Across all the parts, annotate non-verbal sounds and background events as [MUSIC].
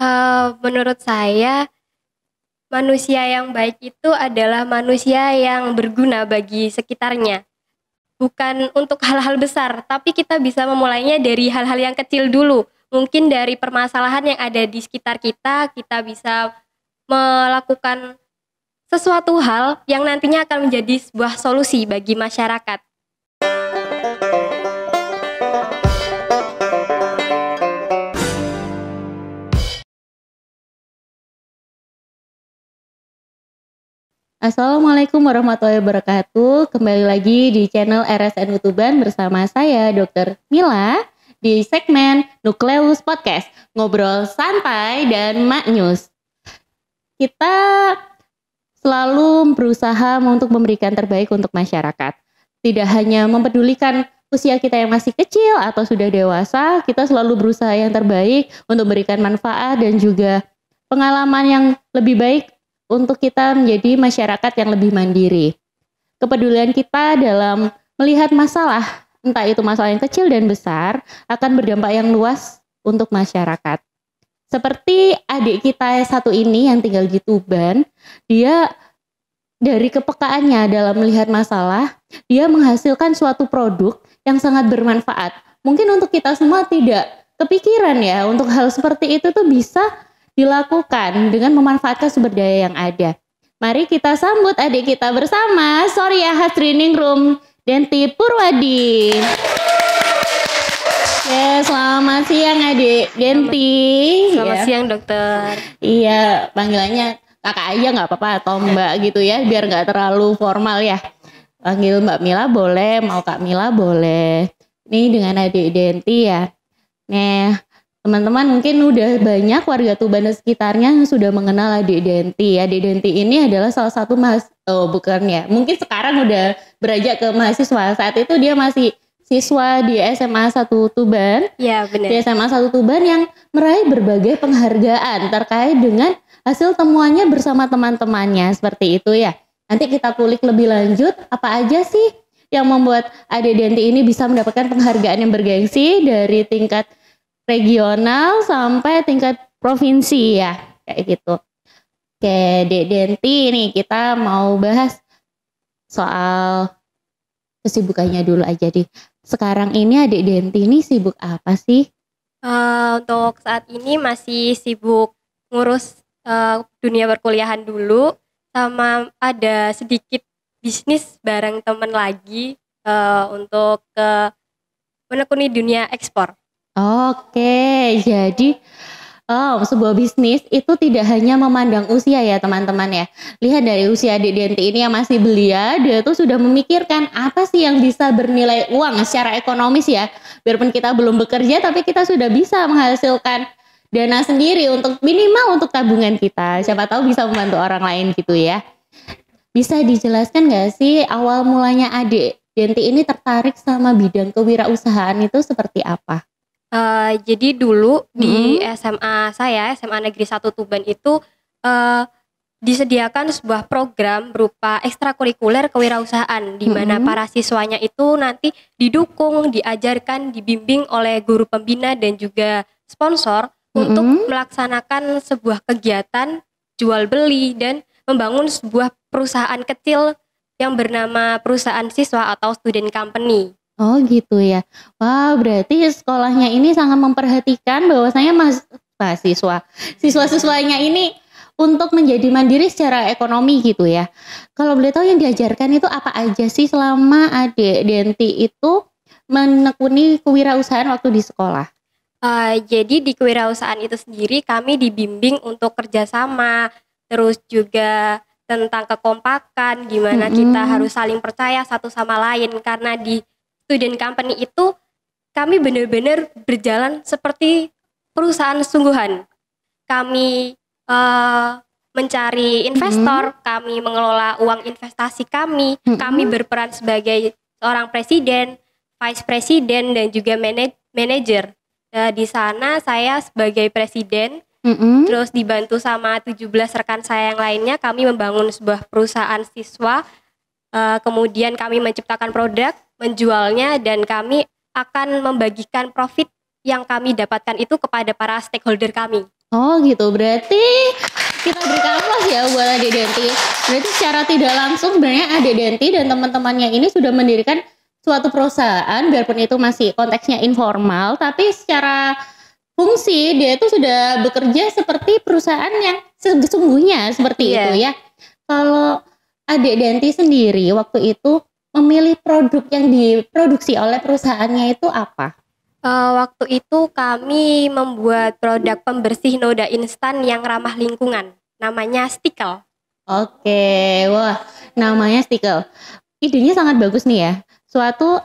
Uh, menurut saya manusia yang baik itu adalah manusia yang berguna bagi sekitarnya. Bukan untuk hal-hal besar, tapi kita bisa memulainya dari hal-hal yang kecil dulu. Mungkin dari permasalahan yang ada di sekitar kita, kita bisa melakukan sesuatu hal yang nantinya akan menjadi sebuah solusi bagi masyarakat. Assalamualaikum warahmatullahi wabarakatuh. Kembali lagi di channel RSN Utuban bersama saya Dr. Mila di segmen Nukleus Podcast, ngobrol santai dan maknyus. Kita selalu berusaha untuk memberikan terbaik untuk masyarakat. Tidak hanya mempedulikan usia kita yang masih kecil atau sudah dewasa, kita selalu berusaha yang terbaik untuk memberikan manfaat dan juga pengalaman yang lebih baik untuk kita menjadi masyarakat yang lebih mandiri. Kepedulian kita dalam melihat masalah, entah itu masalah yang kecil dan besar, akan berdampak yang luas untuk masyarakat. Seperti adik kita yang satu ini yang tinggal di Tuban, dia dari kepekaannya dalam melihat masalah, dia menghasilkan suatu produk yang sangat bermanfaat. Mungkin untuk kita semua tidak kepikiran ya untuk hal seperti itu tuh bisa dilakukan dengan memanfaatkan sumber daya yang ada. Mari kita sambut adik kita bersama Soria Training Room Denti Purwadi. Ya, selamat siang adik Denti. Selamat ya. siang dokter. Iya, panggilannya kakak aja nggak apa-apa atau mbak gitu ya, biar nggak terlalu formal ya. Panggil mbak Mila boleh, mau kak Mila boleh. Nih dengan adik Denti ya. Nih teman-teman mungkin udah banyak warga Tuban dan sekitarnya yang sudah mengenal Adik Denti. Adik Denti ini adalah salah satu mahasiswa, oh bukan ya, mungkin sekarang udah beranjak ke mahasiswa. Saat itu dia masih siswa di SMA 1 Tuban. Iya, benar. Di SMA 1 Tuban yang meraih berbagai penghargaan terkait dengan hasil temuannya bersama teman-temannya. Seperti itu ya. Nanti kita kulik lebih lanjut apa aja sih yang membuat Adik Denti ini bisa mendapatkan penghargaan yang bergengsi dari tingkat regional sampai tingkat provinsi ya kayak gitu. Oke, Denti nih kita mau bahas soal kesibukannya dulu aja deh. Sekarang ini adik Denti ini sibuk apa sih? Uh, untuk saat ini masih sibuk ngurus uh, dunia perkuliahan dulu, sama ada sedikit bisnis bareng temen lagi uh, untuk ke menekuni dunia ekspor. Oke, jadi Oh, sebuah bisnis itu tidak hanya memandang usia ya teman-teman ya. Lihat dari usia adik Denti ini yang masih belia, dia tuh sudah memikirkan apa sih yang bisa bernilai uang secara ekonomis ya. Biarpun kita belum bekerja, tapi kita sudah bisa menghasilkan dana sendiri untuk minimal untuk tabungan kita. Siapa tahu bisa membantu orang lain gitu ya. Bisa dijelaskan nggak sih awal mulanya adik Denti ini tertarik sama bidang kewirausahaan itu seperti apa? Uh, jadi dulu hmm di SMA saya, SMA Negeri 1 Tuban itu uh, disediakan sebuah program berupa ekstrakurikuler kewirausahaan di mana hmm para siswanya itu nanti didukung, diajarkan, dibimbing oleh guru pembina dan juga sponsor hmm untuk melaksanakan sebuah kegiatan jual beli dan membangun sebuah perusahaan kecil yang bernama perusahaan siswa atau student company. Oh gitu ya. Wah berarti sekolahnya ini sangat memperhatikan bahwasanya mas mahasiswa siswa-siswanya ini untuk menjadi mandiri secara ekonomi gitu ya. Kalau boleh tahu yang diajarkan itu apa aja sih selama adik Denti itu menekuni kewirausahaan waktu di sekolah? Uh, jadi di kewirausahaan itu sendiri kami dibimbing untuk kerjasama, terus juga tentang kekompakan, gimana mm -hmm. kita harus saling percaya satu sama lain karena di student company itu kami benar-benar berjalan seperti perusahaan sungguhan. Kami uh, mencari investor, mm-hmm. kami mengelola uang investasi kami, mm-hmm. kami berperan sebagai seorang presiden, vice presiden dan juga manajer. Nah, di sana saya sebagai presiden, mm-hmm. terus dibantu sama 17 rekan saya yang lainnya kami membangun sebuah perusahaan siswa. Uh, kemudian kami menciptakan produk, menjualnya dan kami akan membagikan profit yang kami dapatkan itu kepada para stakeholder kami. Oh gitu, berarti kita berikan aplaus ya buat Ade Denti. Berarti secara tidak langsung sebenarnya Ade Denti dan teman-temannya ini sudah mendirikan suatu perusahaan biarpun itu masih konteksnya informal tapi secara fungsi dia itu sudah bekerja seperti perusahaan yang sesungguhnya seperti yeah. itu ya. Kalau Adik Denti sendiri waktu itu memilih produk yang diproduksi oleh perusahaannya itu apa? Uh, waktu itu kami membuat produk pembersih noda instan yang ramah lingkungan, namanya Stikel. Oke, wah namanya Stikel. Idenya sangat bagus nih ya. Suatu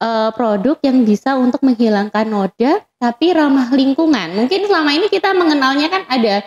uh, produk yang bisa untuk menghilangkan noda tapi ramah lingkungan. Mungkin selama ini kita mengenalnya kan ada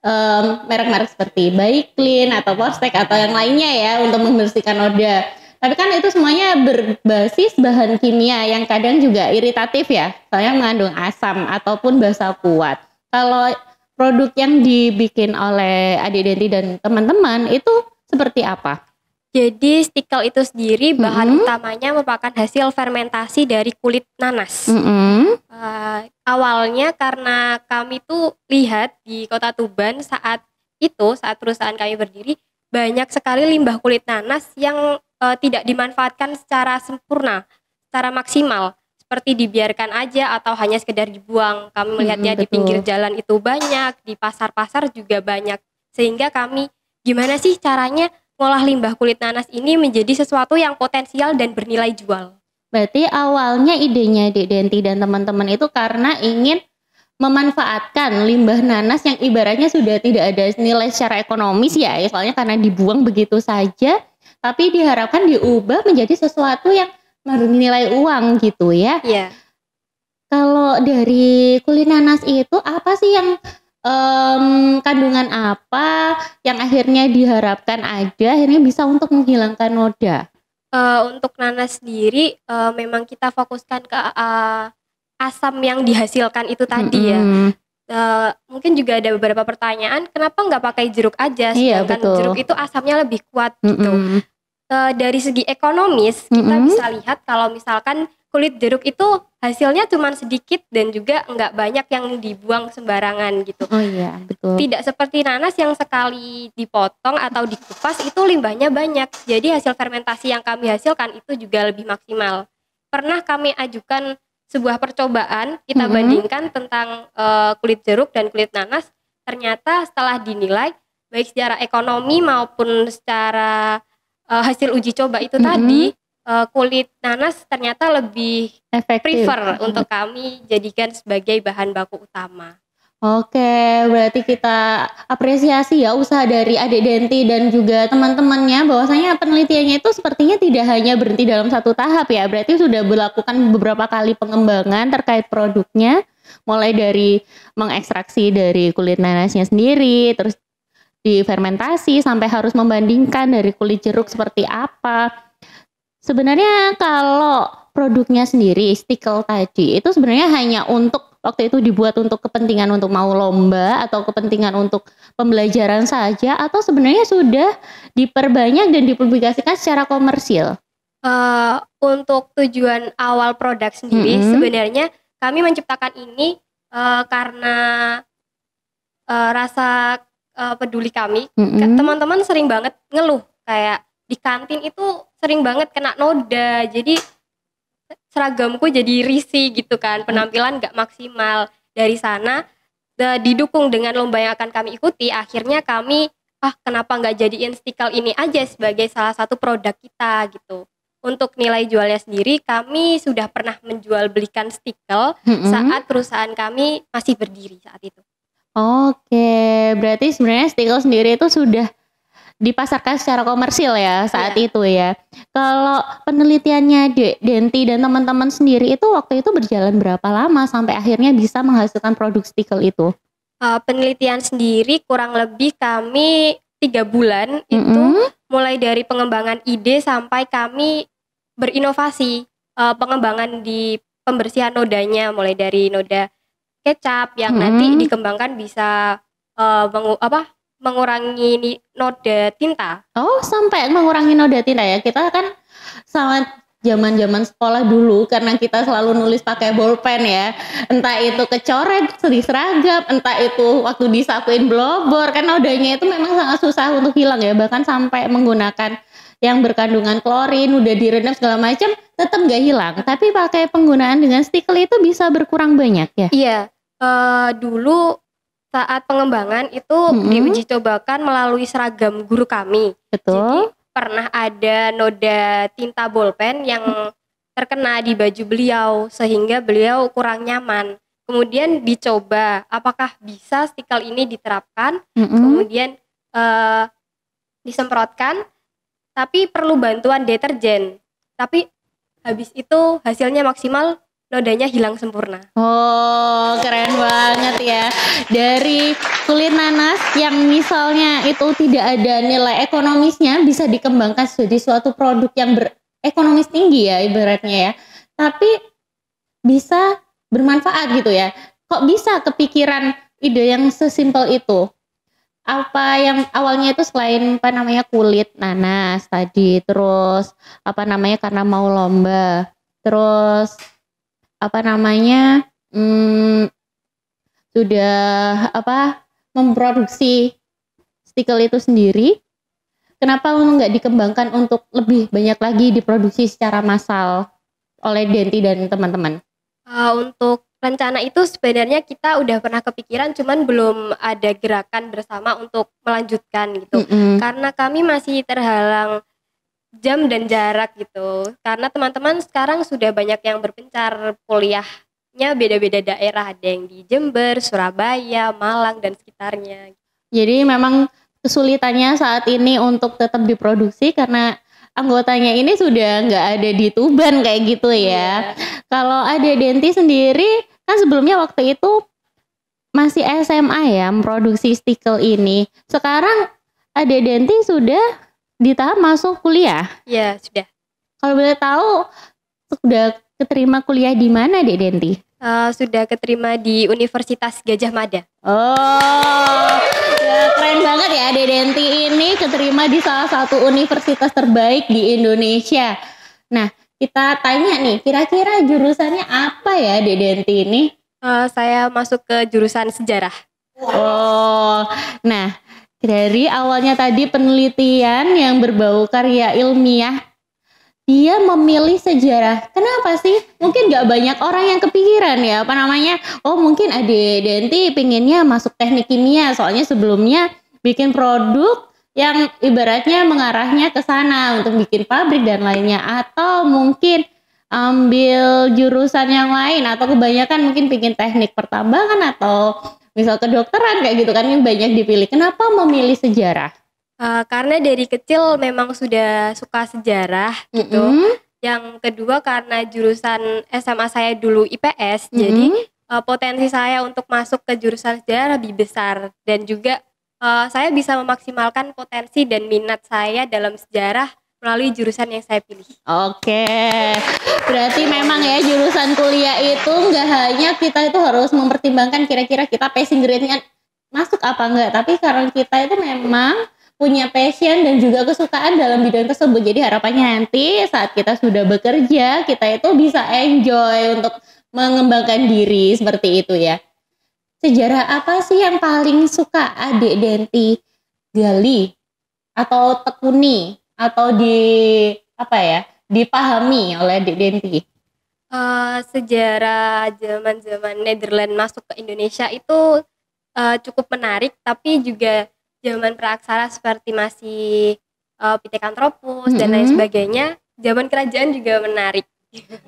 merek eh, merek-merek seperti Bike Clean atau Postek atau yang lainnya ya untuk membersihkan noda. Tapi kan itu semuanya berbasis bahan kimia yang kadang juga iritatif ya, soalnya mengandung asam ataupun basa kuat. Kalau produk yang dibikin oleh Adik Denti dan teman-teman itu seperti apa? Jadi stikel itu sendiri bahan mm -hmm. utamanya merupakan hasil fermentasi dari kulit nanas. Mm -hmm. uh, awalnya karena kami tuh lihat di kota Tuban saat itu saat perusahaan kami berdiri banyak sekali limbah kulit nanas yang e, tidak dimanfaatkan secara sempurna, secara maksimal seperti dibiarkan aja atau hanya sekedar dibuang. Kami hmm, melihatnya hmm, di pinggir jalan itu banyak, di pasar-pasar juga banyak. Sehingga kami gimana sih caranya mengolah limbah kulit nanas ini menjadi sesuatu yang potensial dan bernilai jual. Berarti awalnya idenya Dek Denti dan teman-teman itu karena ingin memanfaatkan limbah nanas yang ibaratnya sudah tidak ada nilai secara ekonomis ya, ya soalnya karena dibuang begitu saja tapi diharapkan diubah menjadi sesuatu yang bernilai uang gitu ya. Iya. Kalau dari kulit nanas itu apa sih yang um, kandungan apa yang akhirnya diharapkan ada akhirnya bisa untuk menghilangkan noda? Uh, untuk nanas sendiri uh, memang kita fokuskan ke uh, asam yang dihasilkan itu tadi mm -hmm. ya. Uh, mungkin juga ada beberapa pertanyaan kenapa nggak pakai jeruk aja iya, sedangkan iya, betul. jeruk itu asamnya lebih kuat gitu mm -hmm uh, dari segi ekonomis mm -hmm. kita bisa lihat kalau misalkan kulit jeruk itu hasilnya cuma sedikit dan juga nggak banyak yang dibuang sembarangan gitu. Oh iya, betul. Tidak seperti nanas yang sekali dipotong atau dikupas itu limbahnya banyak. Jadi hasil fermentasi yang kami hasilkan itu juga lebih maksimal. Pernah kami ajukan sebuah percobaan, kita mm -hmm. bandingkan tentang uh, kulit jeruk dan kulit nanas, ternyata setelah dinilai baik secara ekonomi maupun secara uh, hasil uji coba itu mm -hmm. tadi uh, kulit nanas ternyata lebih Efektif. prefer mm -hmm. untuk kami jadikan sebagai bahan baku utama. Oke, berarti kita apresiasi ya usaha dari Adik Denti dan juga teman-temannya bahwasanya penelitiannya itu sepertinya tidak hanya berhenti dalam satu tahap ya. Berarti sudah melakukan beberapa kali pengembangan terkait produknya mulai dari mengekstraksi dari kulit nanasnya sendiri, terus difermentasi sampai harus membandingkan dari kulit jeruk seperti apa. Sebenarnya kalau produknya sendiri stikel tadi itu sebenarnya hanya untuk waktu itu dibuat untuk kepentingan untuk mau lomba atau kepentingan untuk pembelajaran saja atau sebenarnya sudah diperbanyak dan dipublikasikan secara komersil? Uh, untuk tujuan awal produk sendiri mm -hmm. sebenarnya kami menciptakan ini uh, karena uh, rasa uh, peduli kami teman-teman mm -hmm. sering banget ngeluh kayak di kantin itu sering banget kena noda jadi seragamku jadi risi gitu kan penampilan gak maksimal dari sana didukung dengan lomba yang akan kami ikuti akhirnya kami ah kenapa nggak jadiin stikal ini aja sebagai salah satu produk kita gitu untuk nilai jualnya sendiri kami sudah pernah menjual belikan stikel mm -hmm. saat perusahaan kami masih berdiri saat itu Oke, berarti sebenarnya stikel sendiri itu sudah dipasarkan secara komersil ya saat yeah. itu ya. Kalau penelitiannya Denti dan teman-teman sendiri itu waktu itu berjalan berapa lama sampai akhirnya bisa menghasilkan produk stikel itu? Uh, penelitian sendiri kurang lebih kami tiga bulan mm -hmm. itu mulai dari pengembangan ide sampai kami berinovasi uh, pengembangan di pembersihan nodanya mulai dari noda kecap yang hmm. nanti dikembangkan bisa uh, mengu apa mengurangi noda tinta. Oh, sampai mengurangi noda tinta ya. Kita kan sangat zaman-zaman sekolah dulu karena kita selalu nulis pakai bolpen ya. Entah itu kecoret, sedih seragam, entah itu waktu disapuin blobor kan nodanya itu memang sangat susah untuk hilang ya. Bahkan sampai menggunakan yang berkandungan klorin udah direndam segala macam tetap gak hilang tapi pakai penggunaan dengan stikel itu bisa berkurang banyak ya iya uh, dulu saat pengembangan itu mm -hmm. diuji cobakan melalui seragam guru kami betul Jadi, pernah ada noda tinta bolpen yang terkena di baju beliau sehingga beliau kurang nyaman kemudian dicoba apakah bisa stikel ini diterapkan -hmm. kemudian uh, disemprotkan tapi perlu bantuan deterjen. Tapi habis itu hasilnya maksimal nodanya hilang sempurna. Oh, keren banget ya. Dari kulit nanas yang misalnya itu tidak ada nilai ekonomisnya bisa dikembangkan jadi suatu produk yang ekonomis tinggi ya ibaratnya ya. Tapi bisa bermanfaat gitu ya. Kok bisa kepikiran ide yang sesimpel itu? apa yang awalnya itu selain apa namanya kulit nanas tadi terus apa namanya karena mau lomba terus apa namanya hmm, sudah apa memproduksi stikel itu sendiri kenapa nggak dikembangkan untuk lebih banyak lagi diproduksi secara massal oleh Denti dan teman-teman uh, untuk rencana itu sebenarnya kita udah pernah kepikiran cuman belum ada gerakan bersama untuk melanjutkan gitu mm -hmm. karena kami masih terhalang jam dan jarak gitu karena teman-teman sekarang sudah banyak yang berpencar kuliahnya beda-beda daerah ada yang di Jember, Surabaya, Malang dan sekitarnya jadi memang kesulitannya saat ini untuk tetap diproduksi karena anggotanya ini sudah nggak ada di Tuban kayak gitu ya. Yeah. Kalau ada Denti sendiri kan sebelumnya waktu itu masih SMA ya produksi stikel ini. Sekarang Ade Denti sudah di tahap masuk kuliah. Ya, sudah. Kalau boleh tahu sudah keterima kuliah di mana Ade Denti? Uh, sudah keterima di Universitas Gajah Mada. Oh, ya keren banget ya Ade Denti ini keterima di salah satu universitas terbaik di Indonesia. Nah, kita tanya nih, kira-kira jurusannya apa ya Denti ini? Uh, saya masuk ke jurusan sejarah. Oh, nah dari awalnya tadi penelitian yang berbau karya ilmiah, dia memilih sejarah. Kenapa sih? Mungkin nggak banyak orang yang kepikiran ya, apa namanya? Oh mungkin Ade Denti pinginnya masuk teknik kimia, soalnya sebelumnya bikin produk yang ibaratnya mengarahnya ke sana untuk bikin pabrik dan lainnya atau mungkin ambil jurusan yang lain atau kebanyakan mungkin bikin teknik pertambangan atau misal kedokteran kayak gitu kan yang banyak dipilih kenapa memilih sejarah uh, karena dari kecil memang sudah suka sejarah gitu mm -hmm. yang kedua karena jurusan SMA saya dulu IPS mm -hmm. jadi uh, potensi saya untuk masuk ke jurusan sejarah lebih besar dan juga uh, saya bisa memaksimalkan potensi dan minat saya dalam sejarah melalui jurusan yang saya pilih. Oke, berarti memang ya jurusan kuliah itu nggak hanya kita itu harus mempertimbangkan kira-kira kita passing grade-nya masuk apa enggak, tapi karena kita itu memang punya passion dan juga kesukaan dalam bidang tersebut. Jadi harapannya nanti saat kita sudah bekerja, kita itu bisa enjoy untuk mengembangkan diri seperti itu ya sejarah apa sih yang paling suka adik Denti gali atau tekuni atau di apa ya dipahami oleh adik Denti? Uh, sejarah zaman-zaman Netherlands masuk ke Indonesia itu uh, cukup menarik, tapi juga zaman praaksara seperti masih uh, Pithecanthropus mm -hmm. dan lain sebagainya, zaman kerajaan juga menarik.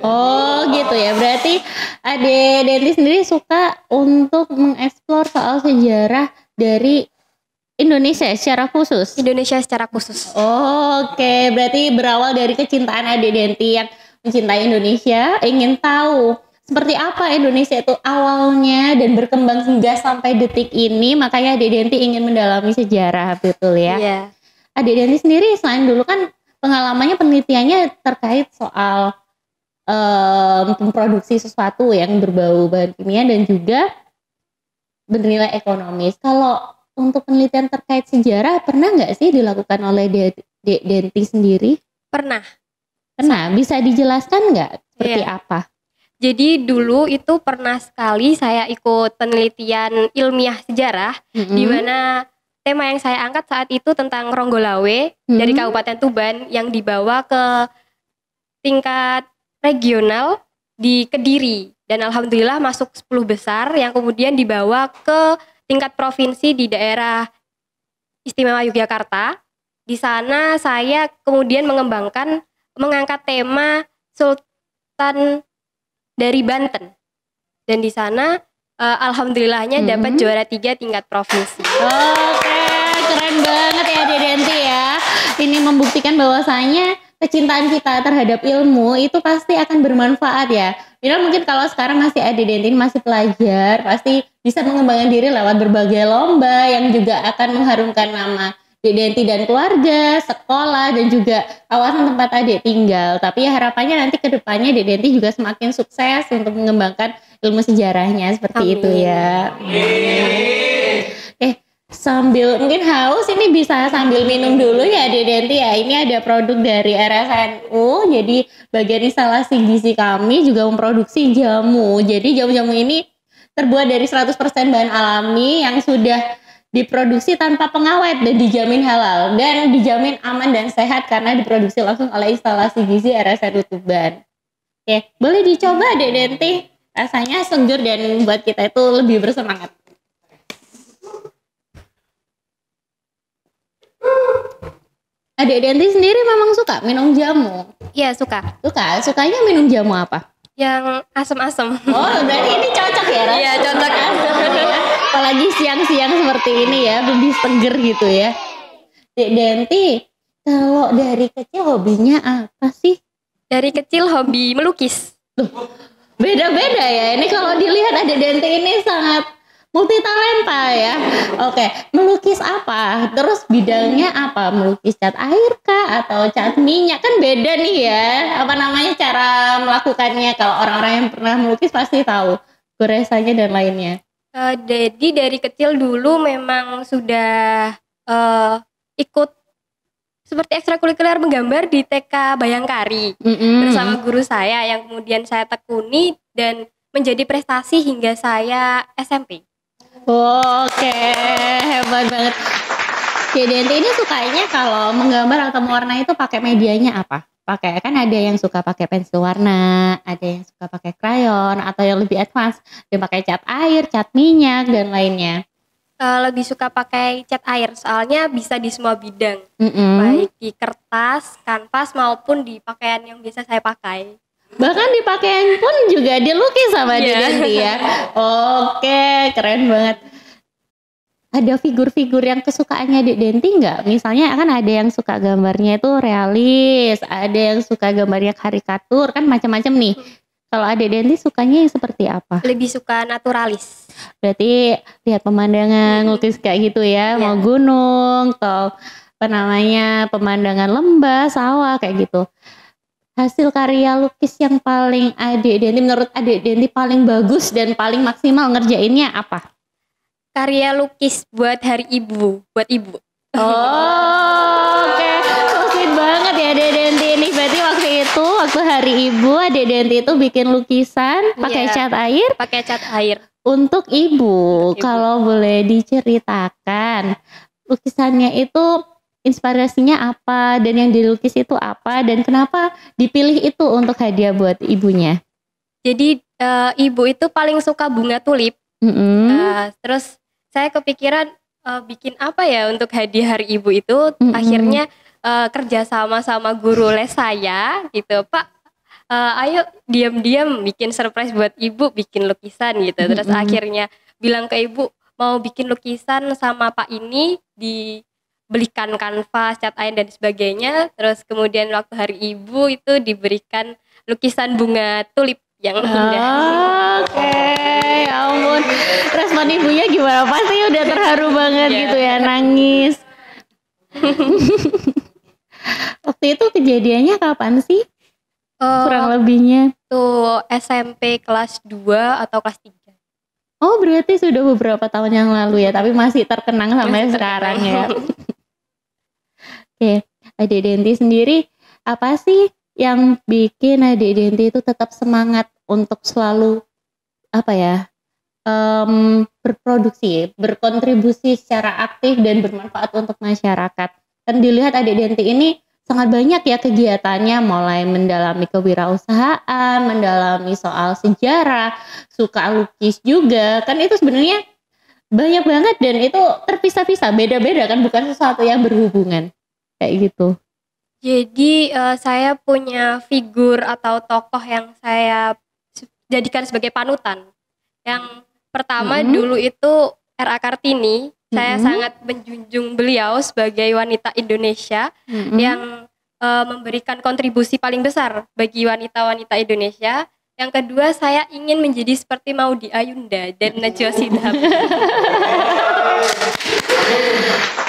Oh gitu ya, berarti Ade Denti sendiri suka untuk mengeksplor soal sejarah dari Indonesia secara khusus? Indonesia secara khusus. Oh, Oke, okay. berarti berawal dari kecintaan Ade Denti yang mencintai Indonesia, ingin tahu seperti apa Indonesia itu awalnya dan berkembang hingga sampai detik ini makanya Ade Denti ingin mendalami sejarah betul ya. Yeah. Ade Denti sendiri selain dulu kan pengalamannya penelitiannya terkait soal um, memproduksi sesuatu yang berbau bahan kimia dan juga bernilai ekonomis. Kalau untuk penelitian terkait sejarah pernah nggak sih dilakukan oleh de de sendiri? Pernah. Pernah. Bisa dijelaskan nggak seperti yeah. apa? Jadi dulu itu pernah sekali saya ikut penelitian ilmiah sejarah mm -hmm. di mana tema yang saya angkat saat itu tentang Ronggolawe mm -hmm. dari Kabupaten Tuban yang dibawa ke tingkat regional di Kediri dan alhamdulillah masuk 10 besar yang kemudian dibawa ke tingkat provinsi di daerah istimewa Yogyakarta. Di sana saya kemudian mengembangkan mengangkat tema Sultan dari Banten. Dan di sana uh, alhamdulillahnya -hmm. dapat juara tiga tingkat provinsi. Oke, okay, keren banget ya Dedenti ya. Ini membuktikan bahwasanya kecintaan kita terhadap ilmu itu pasti akan bermanfaat ya. Minimal mungkin kalau sekarang masih ada dentin, masih pelajar, pasti bisa mengembangkan diri lewat berbagai lomba yang juga akan mengharumkan nama identi dan keluarga, sekolah, dan juga kawasan tempat adik tinggal. Tapi ya harapannya nanti ke depannya identi juga semakin sukses untuk mengembangkan ilmu sejarahnya seperti Amin. itu ya. Amin. Eh, sambil mungkin haus ini bisa sambil minum dulu ya Dedenti ya ini ada produk dari RSNU jadi bagian instalasi gizi kami juga memproduksi jamu jadi jamu-jamu ini terbuat dari 100% bahan alami yang sudah diproduksi tanpa pengawet dan dijamin halal dan dijamin aman dan sehat karena diproduksi langsung oleh instalasi gizi RSNU Tuban oke boleh dicoba Dedenti rasanya segar dan buat kita itu lebih bersemangat Adik Denti sendiri memang suka minum jamu. Iya suka. Suka. Sukanya minum jamu apa? Yang asam-asam. Oh berarti ini cocok ya? Iya cocok. ya. Apalagi siang-siang seperti ini ya, lebih seger gitu ya. Dek Denti, kalau dari kecil hobinya apa sih? Dari kecil hobi melukis. Loh, beda-beda ya. Ini kalau dilihat ada Denti ini sangat multi talenta ya. Oke, okay. melukis apa? Terus bidangnya apa? Melukis cat air kah atau cat minyak? Kan beda nih ya. Apa namanya cara melakukannya kalau orang-orang yang pernah melukis pasti tahu. Goresannya dan lainnya. Uh, jadi dari kecil dulu memang sudah uh, ikut seperti ekstrakurikuler menggambar di TK Bayangkari mm-hmm. bersama guru saya yang kemudian saya tekuni dan menjadi prestasi hingga saya SMP. Oke, hebat banget. Dente ini sukanya kalau menggambar atau mewarnai itu pakai medianya apa? Pakai kan ada yang suka pakai pensil warna, ada yang suka pakai krayon atau yang lebih advance, dia pakai cat air, cat minyak dan lainnya. Uh, lebih suka pakai cat air, soalnya bisa di semua bidang, mm -hmm. baik di kertas, kanvas maupun di pakaian yang biasa saya pakai. Bahkan di pakaian pun juga dilukis sama yeah. ya. Oke, keren banget. Ada figur-figur yang kesukaannya di Denti nggak? Misalnya kan ada yang suka gambarnya itu realis, ada yang suka gambarnya karikatur, kan macam-macam nih. Kalau ada Denti sukanya yang seperti apa? Lebih suka naturalis. Berarti lihat pemandangan, lukis kayak gitu ya, yeah. mau gunung atau apa namanya pemandangan lembah, sawah kayak gitu hasil karya lukis yang paling adik Denti menurut adik Denti paling bagus dan paling maksimal ngerjainnya apa? Karya lukis buat hari ibu, buat ibu. Oh, oke. Okay. banget ya adik Denti ini. Berarti waktu itu, waktu hari ibu adik Denti itu bikin lukisan pakai yeah, cat air. Pakai cat air. Untuk ibu, untuk ibu. kalau boleh diceritakan lukisannya itu inspirasinya apa dan yang dilukis itu apa dan kenapa dipilih itu untuk hadiah buat ibunya? Jadi uh, ibu itu paling suka bunga tulip. Mm -hmm. uh, terus saya kepikiran uh, bikin apa ya untuk hadiah hari ibu itu. Mm -hmm. Akhirnya uh, kerjasama sama guru les saya gitu, Pak. Uh, ayo diam-diam bikin surprise buat ibu, bikin lukisan gitu. Terus mm -hmm. akhirnya bilang ke ibu mau bikin lukisan sama Pak ini di belikan kanvas, cat air dan sebagainya. Terus kemudian waktu hari ibu itu diberikan lukisan bunga tulip yang ah, indah. Oh, Oke, okay. ya ampun. Respon ibunya gimana? Pasti udah terharu banget iya. gitu ya, nangis. [LAUGHS] Waktu itu kejadiannya kapan sih? Eh, Kurang lebihnya. Tuh SMP kelas 2 atau kelas 3. Oh berarti sudah beberapa tahun yang lalu ya, tapi masih terkenang sampai sekarang ya. [LAUGHS] Oke, adik Denti sendiri apa sih yang bikin adik Denti itu tetap semangat untuk selalu apa ya um, berproduksi, berkontribusi secara aktif dan bermanfaat untuk masyarakat. Kan dilihat adik Denti ini sangat banyak ya kegiatannya, mulai mendalami kewirausahaan, mendalami soal sejarah, suka lukis juga. Kan itu sebenarnya banyak banget dan itu terpisah-pisah, beda-beda kan, bukan sesuatu yang berhubungan kayak gitu jadi uh, saya punya figur atau tokoh yang saya jadikan sebagai panutan. Yang pertama -hmm. dulu itu R.A. Kartini. -hmm. Saya sangat menjunjung beliau sebagai wanita Indonesia -hmm. yang uh, memberikan kontribusi paling besar bagi wanita-wanita Indonesia. Yang kedua saya ingin menjadi seperti Maudi Ayunda dan Najwa Shihab. [LAUGHS]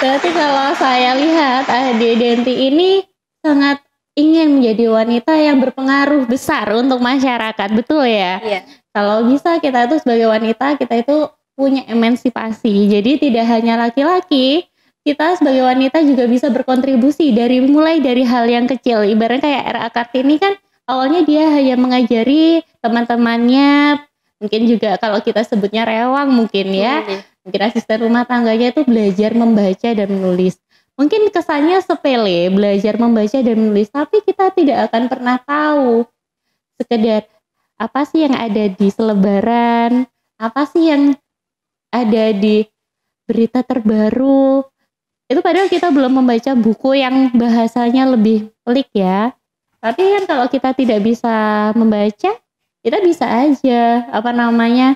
Berarti kalau saya lihat Ade eh, Denti ini sangat ingin menjadi wanita yang berpengaruh besar untuk masyarakat, betul ya? Iya. Kalau bisa kita itu sebagai wanita kita itu punya emansipasi. Jadi tidak hanya laki-laki, kita sebagai wanita juga bisa berkontribusi dari mulai dari hal yang kecil. Ibaratnya kayak RA Kartini kan awalnya dia hanya mengajari teman-temannya, mungkin juga kalau kita sebutnya rewang mungkin ya. Hmm iya mungkin asisten rumah tangganya itu belajar membaca dan menulis. Mungkin kesannya sepele, belajar membaca dan menulis, tapi kita tidak akan pernah tahu sekedar apa sih yang ada di selebaran, apa sih yang ada di berita terbaru. Itu padahal kita belum membaca buku yang bahasanya lebih pelik ya. Tapi kan kalau kita tidak bisa membaca, kita bisa aja apa namanya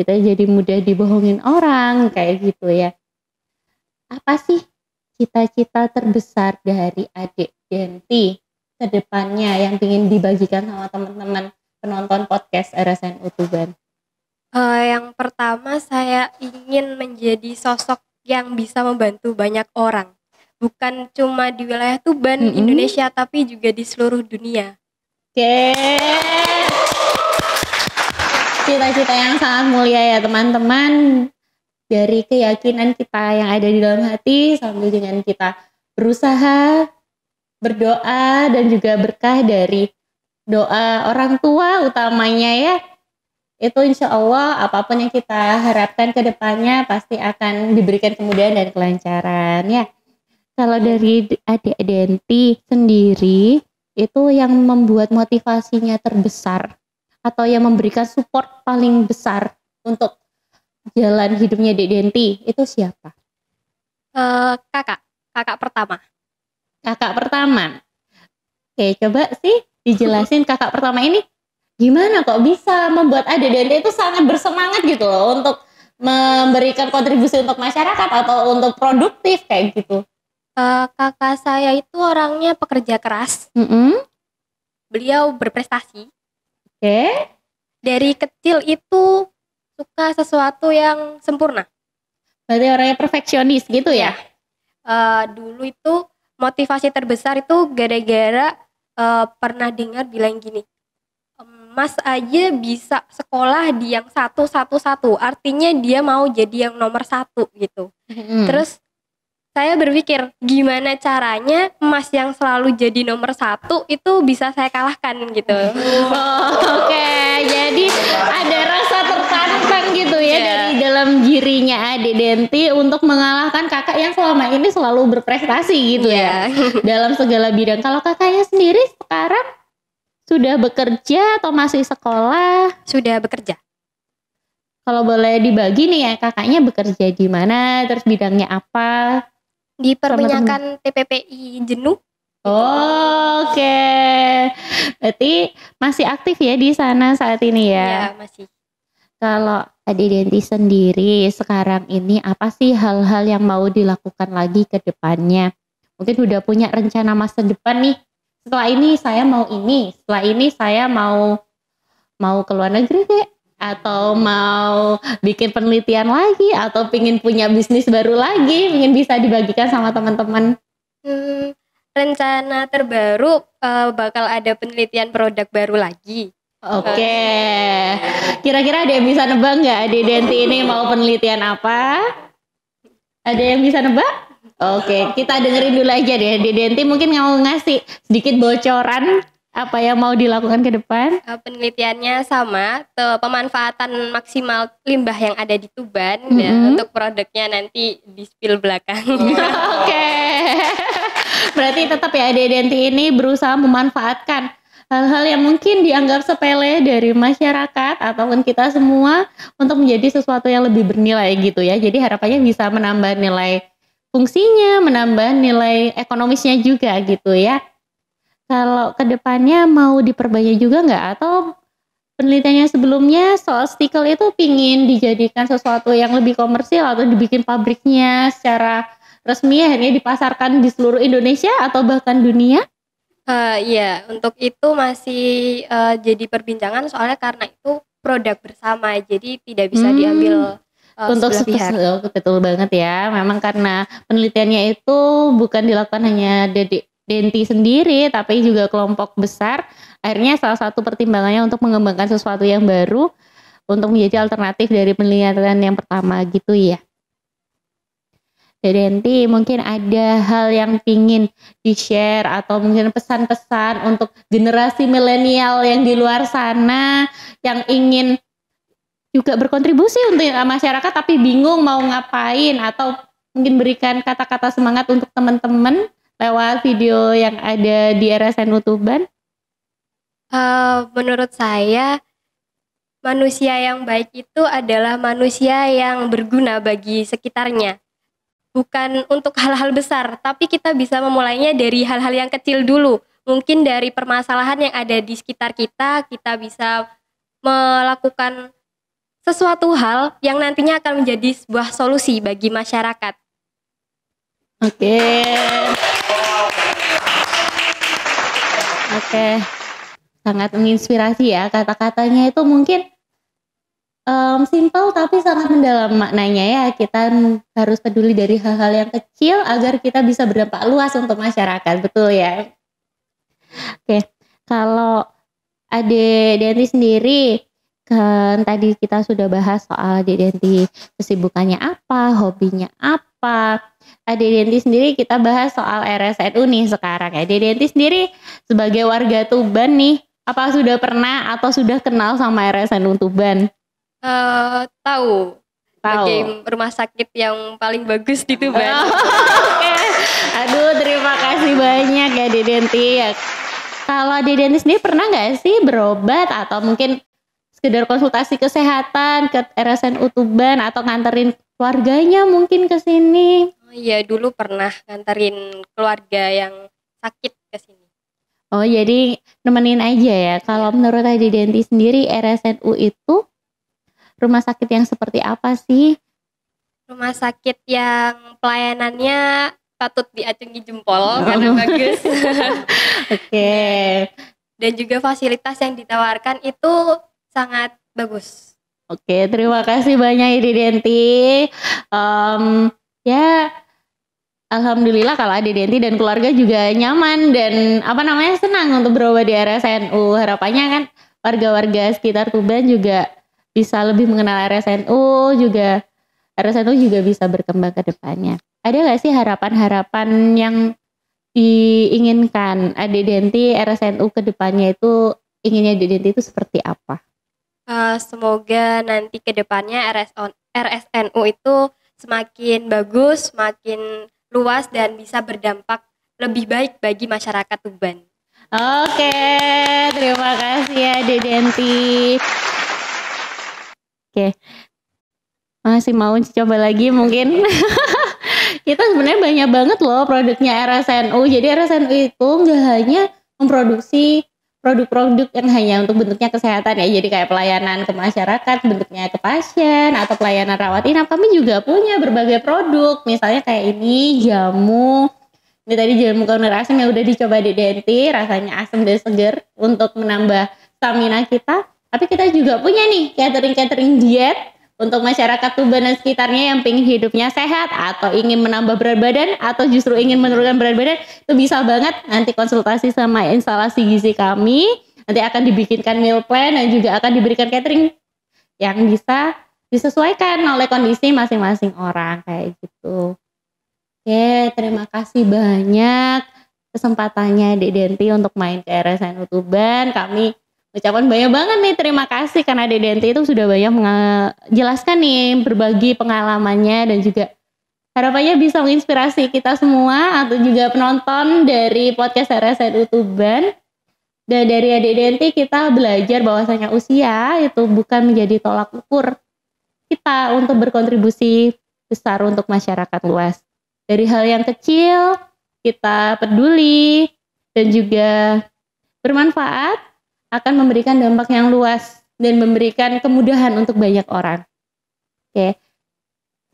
kita jadi mudah dibohongin orang kayak gitu ya apa sih cita-cita terbesar dari adik Genti kedepannya yang ingin dibagikan sama teman-teman penonton podcast RSN Utuban? Uh, yang pertama saya ingin menjadi sosok yang bisa membantu banyak orang. Bukan cuma di wilayah Tuban, mm -hmm. Indonesia, tapi juga di seluruh dunia. Oke. Okay cita-cita yang sangat mulia ya teman-teman dari keyakinan kita yang ada di dalam hati sambil dengan kita berusaha berdoa dan juga berkah dari doa orang tua utamanya ya itu insya Allah apapun yang kita harapkan ke depannya pasti akan diberikan kemudahan dan kelancaran ya kalau dari adik Denti sendiri itu yang membuat motivasinya terbesar atau yang memberikan support paling besar untuk jalan hidupnya di Denti itu siapa? Uh, kakak, kakak pertama. Kakak pertama. Oke, coba sih dijelasin kakak pertama ini gimana kok bisa membuat Adik Denti itu sangat bersemangat gitu loh untuk memberikan kontribusi untuk masyarakat atau untuk produktif kayak gitu. Uh, kakak saya itu orangnya pekerja keras. Mm -hmm. Beliau berprestasi okay. dari kecil itu suka sesuatu yang sempurna berarti orangnya perfeksionis gitu ya, ya. Uh, dulu itu motivasi terbesar itu gara-gara uh, pernah dengar bilang gini Mas aja bisa sekolah di yang satu satu satu, artinya dia mau jadi yang nomor satu gitu. Hmm. Terus saya berpikir gimana caranya emas yang selalu jadi nomor satu itu bisa saya kalahkan gitu. Oh, Oke, okay. jadi ada rasa tertantang gitu ya yeah. dari dalam dirinya adik Denti untuk mengalahkan kakak yang selama ini selalu berprestasi gitu yeah. ya iya. [LAUGHS] dalam segala bidang. Kalau kakaknya sendiri sekarang sudah bekerja atau masih sekolah? Sudah bekerja kalau boleh dibagi nih ya kakaknya bekerja di mana terus bidangnya apa di perminyakan TPPI Jenuh. Gitu. Oke, okay. berarti masih aktif ya di sana saat ini ya? Ya masih. Kalau Adi Denti sendiri sekarang ini apa sih hal-hal yang mau dilakukan lagi ke depannya? Mungkin udah punya rencana masa depan nih. Setelah ini saya mau ini, setelah ini saya mau mau ke luar negeri deh atau mau bikin penelitian lagi atau pingin punya bisnis baru lagi ingin bisa dibagikan sama teman-teman hmm, rencana terbaru uh, bakal ada penelitian produk baru lagi Oke, okay. kira-kira ada yang bisa nebak nggak di Denti ini mau penelitian apa? Ada yang bisa nebak? Oke, okay. kita dengerin dulu aja deh. Di Denti mungkin mau ngasih sedikit bocoran apa yang mau dilakukan ke depan? Eh, penelitiannya sama, tuh, pemanfaatan maksimal limbah yang ada di Tuban mm -hmm. ya, untuk produknya nanti di spill belakang. Oh. [LAUGHS] Oke. [LAUGHS] Berarti tetap ya Identity ini berusaha memanfaatkan hal-hal yang mungkin dianggap sepele dari masyarakat ataupun kita semua untuk menjadi sesuatu yang lebih bernilai gitu ya. Jadi harapannya bisa menambah nilai fungsinya, menambah nilai ekonomisnya juga gitu ya. Kalau kedepannya mau diperbanyak juga nggak? Atau penelitiannya sebelumnya soal stikel itu pingin dijadikan sesuatu yang lebih komersil atau dibikin pabriknya secara resmi akhirnya dipasarkan di seluruh Indonesia atau bahkan dunia? Uh, ya, untuk itu masih uh, jadi perbincangan soalnya karena itu produk bersama, jadi tidak bisa hmm. diambil uh, untuk pihak. betul banget ya. Memang karena penelitiannya itu bukan dilakukan hanya Dedik. Denti sendiri, tapi juga kelompok besar. Akhirnya salah satu pertimbangannya untuk mengembangkan sesuatu yang baru untuk menjadi alternatif dari penelitian yang pertama gitu ya. Dedenti mungkin ada hal yang pingin di-share atau mungkin pesan-pesan untuk generasi milenial yang di luar sana yang ingin juga berkontribusi untuk eh, masyarakat tapi bingung mau ngapain atau mungkin berikan kata-kata semangat untuk teman-teman lewat video yang ada di RSN Utuban? Uh, menurut saya manusia yang baik itu adalah manusia yang berguna bagi sekitarnya. Bukan untuk hal-hal besar, tapi kita bisa memulainya dari hal-hal yang kecil dulu. Mungkin dari permasalahan yang ada di sekitar kita, kita bisa melakukan sesuatu hal yang nantinya akan menjadi sebuah solusi bagi masyarakat. Oke. Okay. Oke, sangat menginspirasi ya kata-katanya itu mungkin um, simple tapi sangat mendalam maknanya ya kita harus peduli dari hal-hal yang kecil agar kita bisa berdampak luas untuk masyarakat betul ya oke kalau ade Denti sendiri kan tadi kita sudah bahas soal Ade kesibukannya apa hobinya apa apa. Eh, Denti sendiri kita bahas soal RSNU nih sekarang ya. Denti sendiri sebagai warga Tuban nih, apa sudah pernah atau sudah kenal sama RSNU Tuban? Uh, tahu. Tahu. rumah sakit yang paling bagus di Tuban. Oh, [LAUGHS] okay. Aduh, terima kasih banyak ya Denti. Ya. Kalau Denti sendiri pernah nggak sih berobat atau mungkin sekedar konsultasi kesehatan ke RSNU Tuban atau nganterin keluarganya mungkin ke sini. Oh iya, dulu pernah nganterin keluarga yang sakit ke sini. Oh, jadi nemenin aja ya. Kalau iya. menurut Adi Denti sendiri RSNU itu rumah sakit yang seperti apa sih? Rumah sakit yang pelayanannya patut diacungi jempol oh. karena bagus. [LAUGHS] Oke. okay. Dan juga fasilitas yang ditawarkan itu sangat bagus. Oke, terima kasih banyak Denti. Um, ya, alhamdulillah kalau Denti dan keluarga juga nyaman dan apa namanya senang untuk berobat di RSNU. Harapannya kan warga-warga sekitar Tuban juga bisa lebih mengenal RSNU juga RSNU juga bisa berkembang ke depannya. Ada nggak sih harapan-harapan yang diinginkan Denti RSNU ke depannya itu inginnya Denti itu seperti apa? Eh, semoga nanti kedepannya RSN RSNU itu semakin bagus, semakin luas dan bisa berdampak lebih baik bagi masyarakat Tuban. Oke, terima kasih ya Dedenti. Oke, masih mau coba lagi mungkin? [LAUGHS] Kita sebenarnya banyak banget loh produknya RSNU. Jadi RSNU itu nggak hanya memproduksi produk-produk yang hanya untuk bentuknya kesehatan ya jadi kayak pelayanan ke masyarakat bentuknya ke pasien atau pelayanan rawat inap kami juga punya berbagai produk misalnya kayak ini jamu ini tadi jamu konur asam yang udah dicoba di denti rasanya asam dan seger untuk menambah stamina kita tapi kita juga punya nih catering catering diet untuk masyarakat Tuban dan sekitarnya yang ingin hidupnya sehat atau ingin menambah berat badan atau justru ingin menurunkan berat badan itu bisa banget nanti konsultasi sama instalasi gizi kami. Nanti akan dibikinkan meal plan dan juga akan diberikan catering yang bisa disesuaikan oleh kondisi masing-masing orang kayak gitu. Oke, terima kasih banyak kesempatannya Dek Denti untuk main ke RSN Tuban. Kami ucapan banyak banget nih terima kasih karena DDNT itu sudah banyak menjelaskan nih berbagi pengalamannya dan juga harapannya bisa menginspirasi kita semua atau juga penonton dari podcast RSN Utuban dan dari DDNT kita belajar bahwasanya usia itu bukan menjadi tolak ukur kita untuk berkontribusi besar untuk masyarakat luas dari hal yang kecil kita peduli dan juga bermanfaat akan memberikan dampak yang luas dan memberikan kemudahan untuk banyak orang. Oke.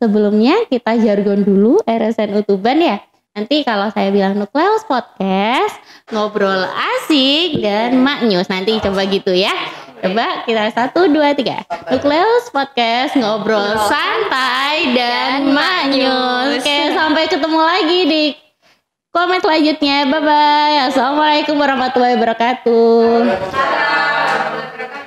Sebelumnya kita jargon dulu RSN Utuban ya. Nanti kalau saya bilang Nukleus Podcast, ngobrol asik dan maknyus. Nanti coba gitu ya. Coba kita satu dua tiga. Nukleus Podcast ngobrol santai dan maknyus. Oke sampai ketemu lagi di komen selanjutnya. Bye bye. Assalamualaikum warahmatullahi wabarakatuh.